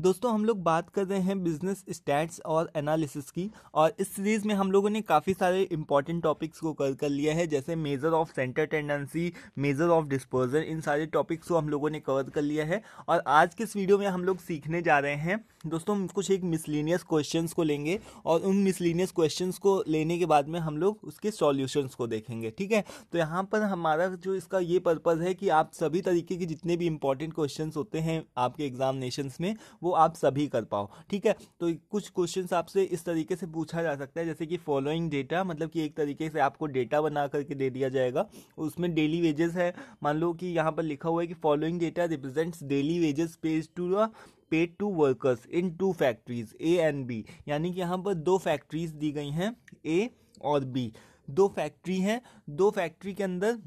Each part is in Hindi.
दोस्तों हम लोग बात कर रहे हैं बिजनेस स्टैट्स और एनालिसिस की और इस सीरीज़ में हम लोगों ने काफ़ी सारे इंपॉर्टेंट टॉपिक्स को कर कर लिया है जैसे measure of centre tendency measure of disposal इन सारे टॉपिक्स को हम लोगों ने कवर कर लिया है और आज के इस वीडियो में हम लोग सीखने जा रहे हैं दोस्तों हम कुछ एक मिसलिनियस क्वेश्चन को लेंगे और उन मिसलिनियस क्वेश्चन को लेने के बाद में हम लोग उसके सॉल्यूशंस को देखेंगे ठीक है तो यहाँ पर हमारा जो इसका ये पर्पज़ है कि आप सभी तरीके के जितने भी इंपॉर्टेंट क्वेश्चन होते हैं आपके एग्जामिनेशन में वो आप सभी कर पाओ ठीक है तो कुछ क्वेश्चन आपसे इस तरीके से पूछा जा सकता है जैसे कि फॉलोइंग डेटा मतलब कि एक तरीके से आपको डेटा बना करके दे दिया जाएगा उसमें डेली वेजेस है मान लो कि यहाँ पर लिखा हुआ है कि following data represents daily wages pays to paid to workers in two factories A and B यानी कि यहाँ पर दो फैक्ट्रीज दी गई हैं ए और बी दो फैक्ट्री हैं दो फैक्ट्री के अंदर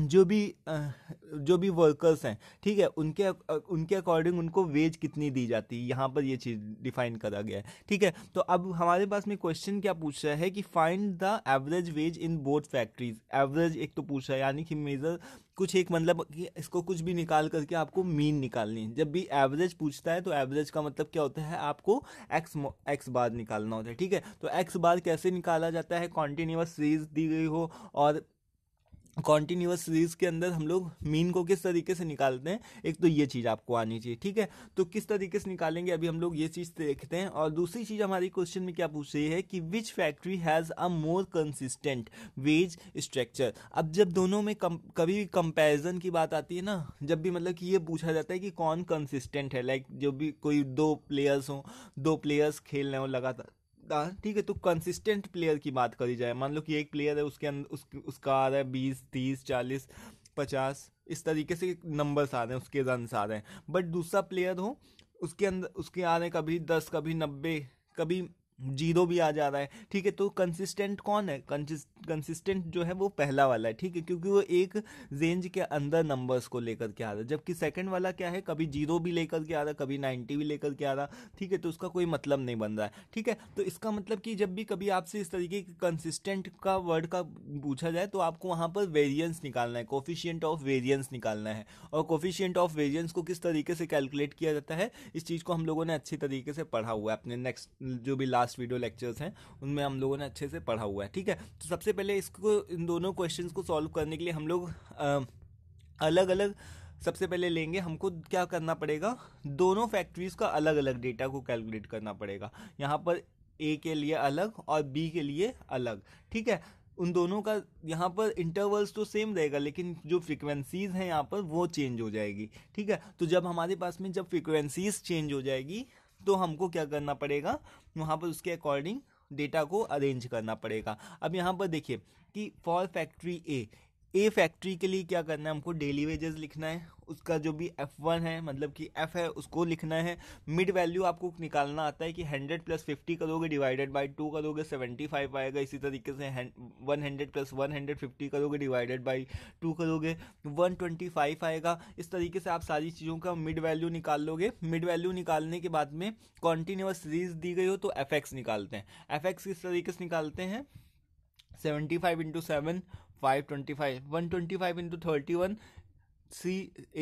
जो भी जो भी वर्कर्स हैं ठीक है उनके उनके अकॉर्डिंग उनको वेज कितनी दी जाती है यहाँ पर ये चीज़ डिफाइन करा गया है ठीक है तो अब हमारे पास में क्वेश्चन क्या पूछ रहा है कि find the average wage in both factories average एक तो पूछ रहा है यानी कि मेजर कुछ एक मतलब कि इसको कुछ भी निकाल करके आपको मीन निकालनी है जब भी एवरेज पूछता है तो एवरेज का मतलब क्या होता है आपको एक्स एक्स बार निकालना होता है ठीक है तो एक्स बार कैसे निकाला जाता है कॉन्टीन्यूअस सीरीज दी गई हो और कॉन्टिन्यूस सीरीज के अंदर हम लोग मीन को किस तरीके से निकालते हैं एक तो ये चीज़ आपको आनी चाहिए ठीक है तो किस तरीके से निकालेंगे अभी हम लोग ये चीज़ देखते हैं और दूसरी चीज़ हमारी क्वेश्चन में क्या पूछ रही है कि which factory has a more consistent wage structure अब जब दोनों में कम, कभी भी कंपेरिजन की बात आती है ना जब भी मतलब कि ये पूछा जाता है कि कौन कंसिस्टेंट है लाइक जो भी कोई दो प्लेयर्स हों दो प्लेयर्स खेल रहे हों लगातार ठीक है तो कंसिस्टेंट प्लेयर की बात करी जाए मान लो कि एक प्लेयर है उसके अंदर उस, उसका आ रहा है बीस तीस चालीस पचास इस तरीके से नंबर्स आ रहे हैं उसके रन आ रहे हैं बट दूसरा प्लेयर हो उसके अंदर उसके आ रहे हैं कभी दस कभी नब्बे कभी जीरो भी आ जा रहा है ठीक है तो कंसिस्टेंट कौन है कंसिस्टेंट जो है वो पहला वाला है ठीक है क्योंकि वो एक रेंज के अंदर नंबर्स को लेकर के आ रहा है जबकि सेकंड वाला क्या है कभी जीरो भी लेकर के आ रहा कभी नाइन्टी भी लेकर के आ रहा ठीक है तो उसका कोई मतलब नहीं बन रहा है ठीक है तो इसका मतलब कि जब भी कभी आपसे इस तरीके के कंसिस्टेंट का वर्ड का पूछा जाए तो आपको वहाँ पर वेरियंस निकालना है कोफिशियंट ऑफ वेरियंस निकालना है और कोफिशियंट ऑफ वेरियंस को किस तरीके से कैलकुलेट किया जाता है इस चीज़ को हम लोगों ने अच्छी तरीके से पढ़ा हुआ है अपने नेक्स्ट जो भी लास्ट पास्ट वीडियो लेक्चर्स हैं उनमें हम लोगों ने अच्छे से पढ़ा हुआ है ठीक है तो सबसे पहले इसको इन दोनों क्वेश्चन को सॉल्व करने के लिए हम लोग अलग अलग सबसे पहले लेंगे हमको क्या करना पड़ेगा दोनों फैक्ट्रीज़ का अलग अलग डेटा को कैलकुलेट करना पड़ेगा यहाँ पर ए के लिए अलग और बी के लिए अलग ठीक है उन दोनों का यहाँ पर इंटरवल्स तो सेम रहेगा लेकिन जो फ्रिक्वेंसीज़ हैं यहाँ पर वो चेंज हो जाएगी ठीक है तो जब हमारे पास में जब फ्रिक्वेंसीज़ चेंज हो जाएगी तो हमको क्या करना पड़ेगा वहाँ पर उसके अकॉर्डिंग डेटा को अरेंज करना पड़ेगा अब यहाँ पर देखिए कि for factory A A factory के लिए क्या करना है हमको डेली वेजेस लिखना है उसका जो भी एफ वन है मतलब कि एफ है उसको लिखना है मिड वैल्यू आपको निकालना आता है कि हंड्रेड प्लस फिफ्टी करोगे डिवाइडेड बाई टू करोगे सेवेंटी फाइव आएगा इसी तरीके से one hundred plus one hundred fifty करोगे डिवाइडेड बाई टू करोगे वन ट्वेंटी फाइव आएगा इस तरीके से आप सारी चीज़ों का मिड वैल्यू निकाल लोगे मिड वैल्यू निकालने के बाद में कॉन्टीन्यूस सीरीज दी गई हो तो एफ एक्स निकालते हैं एफ एक्स किस तरीके से निकालते हैं seventy five into seven five twenty five one twenty five into thirty one C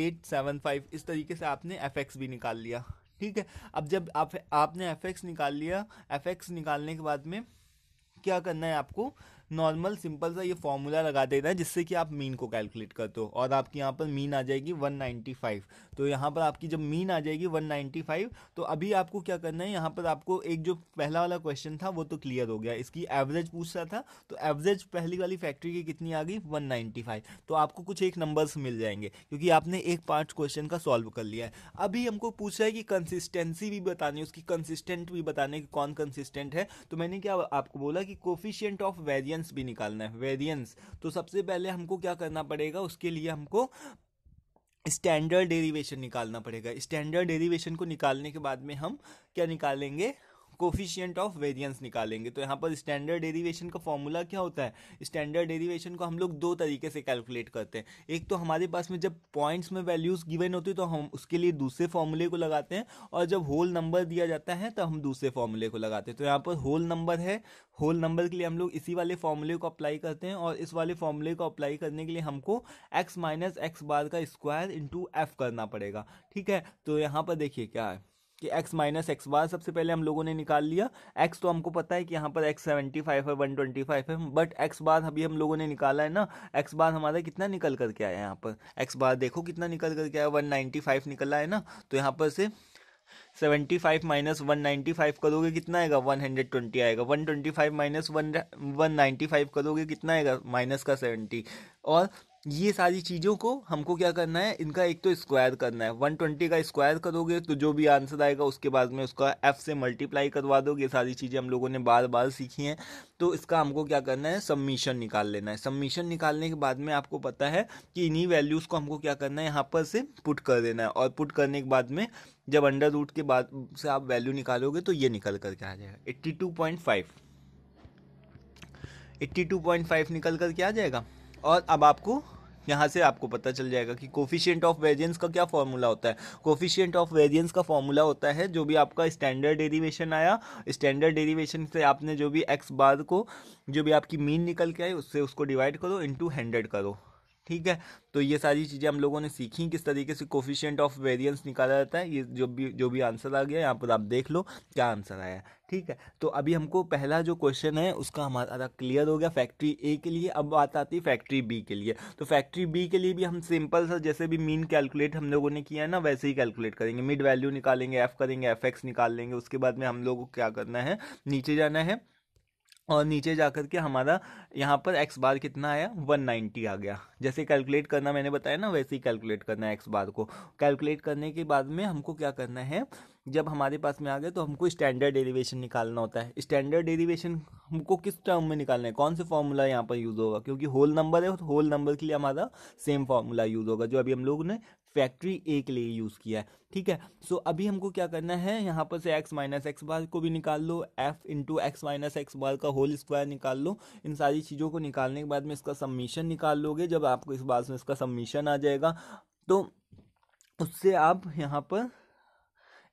eight seven five इस तरीके से आपने एफ एक्स भी निकाल लिया ठीक है अब जब आप आपने एफ एक्स निकाल लिया एफ एक्स निकालने के बाद में क्या करना है आपको नॉर्मल सिंपल सा ये फॉर्मूला लगा देता है जिससे कि आप मीन को कैलकुलेट करते हो और आपकी यहाँ पर मीन आ जाएगी 195 तो यहाँ पर आपकी जब मीन आ जाएगी 195 तो अभी आपको क्या करना है यहाँ पर आपको एक जो पहला वाला क्वेश्चन था वो तो क्लियर हो गया इसकी एवरेज पूछ रहा था तो एवरेज पहली वाली फैक्ट्री की कितनी आ गई वन तो आपको कुछ एक नंबर्स मिल जाएंगे क्योंकि आपने एक पार्ट क्वेश्चन का सॉल्व कर लिया है अभी हमको पूछ है कि कंसिस्टेंसी भी बतानी है उसकी कंसिस्टेंट भी बताने की कौन कंसिस्टेंट है तो मैंने क्या आपको बोला कि कोफिशियंट ऑफ वेरियंस वेरियंस भी निकालना है वेरियंस तो सबसे पहले हमको क्या करना पड़ेगा उसके लिए हमको स्टैंडर्ड डेरिवेशन निकालना पड़ेगा स्टैंडर्ड डेरिवेशन को निकालने के बाद में हम क्या निकालेंगे कोफिशियंट ऑफ वेरियंस निकालेंगे तो यहाँ पर स्टैंडर्ड डेरिवेशन का फॉर्मूला क्या होता है स्टैंडर्ड डेरिवेशन को हम लोग दो तरीके से कैलकुलेट करते हैं एक तो हमारे पास में जब पॉइंट्स में वैल्यूज गिवन होती है तो हम उसके लिए दूसरे फॉर्मूले को लगाते हैं और जब होल नंबर दिया जाता है तो हम दूसरे फॉर्मूले को लगाते हैं तो यहाँ पर होल नंबर है होल नंबर के लिए हम लोग इसी वाले फॉर्मूले को अप्लाई करते हैं और इस वाले फॉर्मूले को अप्लाई करने के लिए हमको एक्स माइनस एक्स बार का स्क्वायर इंटू एफ करना पड़ेगा ठीक है तो यहाँ पर देखिए क्या है कि x माइनस एक्स बार सबसे पहले हम लोगों ने निकाल लिया x तो हमको पता है कि यहाँ पर x 75 है 125 है बट x बार अभी हम लोगों ने निकाला है ना x बार हमारा कितना निकल करके आया है यहाँ पर x बार देखो कितना निकल करके आया 195 निकला है ना तो यहाँ पर से seventy five minus one ninety five करोगे कितना आएगा वन हंड्रेड ट्वेंटी आएगा one twenty five minus one one ninety five करोगे कितना आएगा माइनस का सेवेंटी और ये सारी चीज़ों को हमको क्या करना है इनका एक तो स्क्वायर करना है वन ट्वेंटी का स्क्वायर करोगे तो जो भी आंसर आएगा उसके बाद में उसका एफ से मल्टीप्लाई करवा दोगे ये सारी चीज़ें हम लोगों ने बार बार सीखी हैं तो इसका हमको क्या करना है सबमिशन निकाल लेना है सबमिशन निकालने के बाद में आपको पता है कि इन्हीं वैल्यूज़ को हमको क्या करना है यहाँ पर से पुट कर देना है और पुट करने के बाद में जब अंडर रूट के बाद से आप वैल्यू निकालोगे तो ये निकल करके आ जाएगा eighty two point five eighty two point five निकल करके आ जाएगा और अब आपको यहाँ से आपको पता चल जाएगा कि कोफिशियंट ऑफ वेरियंस का क्या फॉर्मूला होता है कोफिशियंट ऑफ वेरियंस का फॉर्मूला होता है जो भी आपका स्टैंडर्ड डेरिवेशन आया स्टैंडर्ड डेरिवेशन से आपने जो भी एक्स बार को जो भी आपकी मीन निकल के आई उससे उसको डिवाइड करो इंटू हंड्रेड करो ठीक है तो ये सारी चीज़ें हम लोगों ने सीखी किस तरीके से कोफिशियंट ऑफ वेरियंस निकाला जाता है ये जो भी जो भी आंसर आ गया यहाँ पर आप देख लो क्या आंसर आया ठीक है तो अभी हमको पहला जो क्वेश्चन है उसका हमारा क्लियर हो गया फैक्ट्री ए के लिए अब बात आती है फैक्ट्री बी के लिए तो फैक्ट्री बी के लिए भी हम सिंपल सा जैसे भी मीन कैलकुलेट हम लोगों ने किया है ना वैसे ही कैलकुलेट करेंगे मिड वैल्यू निकालेंगे एफ करेंगे एफ निकाल लेंगे उसके बाद में हम लोग को क्या करना है नीचे जाना है और नीचे जा कर के हमारा यहाँ पर एक्स बार कितना आया 190 आ गया जैसे कैलकुलेट करना मैंने बताया ना वैसे ही कैलकुलेट करना है एक्स बार को कैलकुलेट करने के बाद में हमको क्या करना है जब हमारे पास में आ गए तो हमको स्टैंडर्ड डेरिवेशन निकालना होता है स्टैंडर्ड डेरिवेशन हमको किस टर्म में निकालना है कौन से फॉर्मूला यहाँ पर यूज़ होगा क्योंकि होल नंबर है होल नंबर के लिए हमारा सेम फार्मूला यूज़ होगा जो अभी हम लोग ने फैक्ट्री ए के लिए यूज़ किया है ठीक है सो so, अभी हमको क्या करना है यहाँ पर से एक्स माइनस एक्स बार को भी निकाल लो F into X minus X bar का होल स्क्वायर निकाल लो इन सारी चीज़ों को निकालने के बाद में इसका सम्मीशन निकाल लोगे जब आपको इस बात में इसका सम्मीशन आ जाएगा तो उससे आप यहाँ पर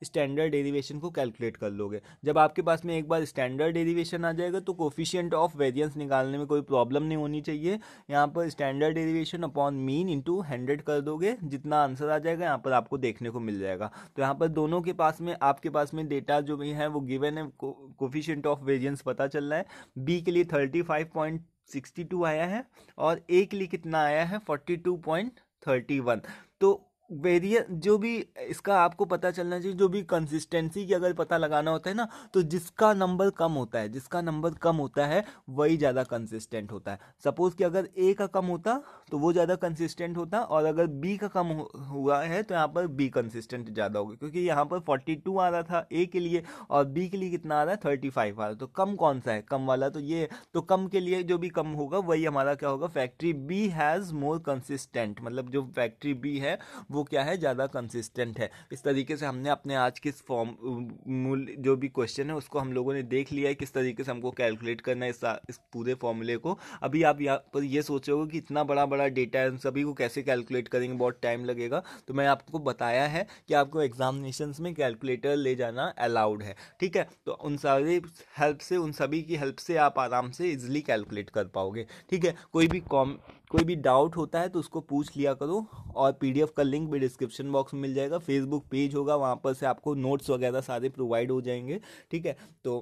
स्टैंडर्ड डेरिवेशन को कैलकुलेट कर लोगे जब आपके पास में एक बार स्टैंडर्ड डेरिवेशन आ जाएगा तो कोफिशियंट ऑफ वेरियंस निकालने में कोई प्रॉब्लम नहीं होनी चाहिए यहाँ पर standard derivation upon mean into hundred कर दोगे जितना आंसर आ जाएगा यहाँ पर आपको देखने को मिल जाएगा तो यहाँ पर दोनों के पास में आपके पास में डेटा जो भी है वो गिवन है कोफिशियंट ऑफ वेरियंस पता चल रहा है बी के लिए thirty five point sixty two आया है और ए के लिए कितना आया है forty two point thirty one तो वेरिय जो भी इसका आपको पता चलना चाहिए जो भी कंसिस्टेंसी की अगर पता लगाना होता है ना तो जिसका नंबर कम होता है जिसका नंबर कम होता है वही ज़्यादा कंसिस्टेंट होता है सपोज़ कि अगर ए का कम होता तो वो ज़्यादा कंसिस्टेंट होता और अगर बी का कम हुआ है तो यहाँ पर बी कंसिस्टेंट ज़्यादा होगा क्योंकि यहाँ पर फोर्टी टू आ रहा था ए के लिए और बी के लिए कितना आ रहा है थर्टी फाइव आ रहा है तो कम कौन सा है कम वाला तो ये तो कम के लिए जो भी कम होगा वही हमारा क्या होगा factory B has more consistent मतलब जो फैक्ट्री बी है वो वो क्या है ज़्यादा कंसिस्टेंट है इस तरीके से हमने अपने आज के इस फॉर्मूल जो भी क्वेश्चन है उसको हम लोगों ने देख लिया है किस तरीके से हमको कैलकुलेट करना है इस, इस पूरे फॉर्मूले को अभी आप यहाँ पर ये सोच रहे हो कि इतना बड़ा बड़ा डेटा है सभी को कैसे कैलकुलेट करेंगे बहुत टाइम लगेगा तो मैं आपको बताया है कि आपको एग्जामिनेशन में कैलकुलेटर ले जाना अलाउड है ठीक है तो उन सारी हेल्प से उन सभी की हेल्प से आप आराम से इजिली कैलकुलेट कर पाओगे ठीक है कोई भी कॉम कोई भी डाउट होता है तो उसको पूछ लिया करो और पीडीएफ का लिंक भी डिस्क्रिप्शन बॉक्स में मिल जाएगा फेसबुक पेज होगा वहाँ पर से आपको नोट्स वगैरह सारे प्रोवाइड हो जाएंगे ठीक है तो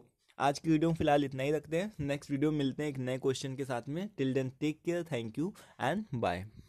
आज की वीडियो में फिलहाल इतना ही रखते हैं नेक्स्ट वीडियो मिलते हैं एक नए क्वेश्चन के साथ में till then take care thank you and bye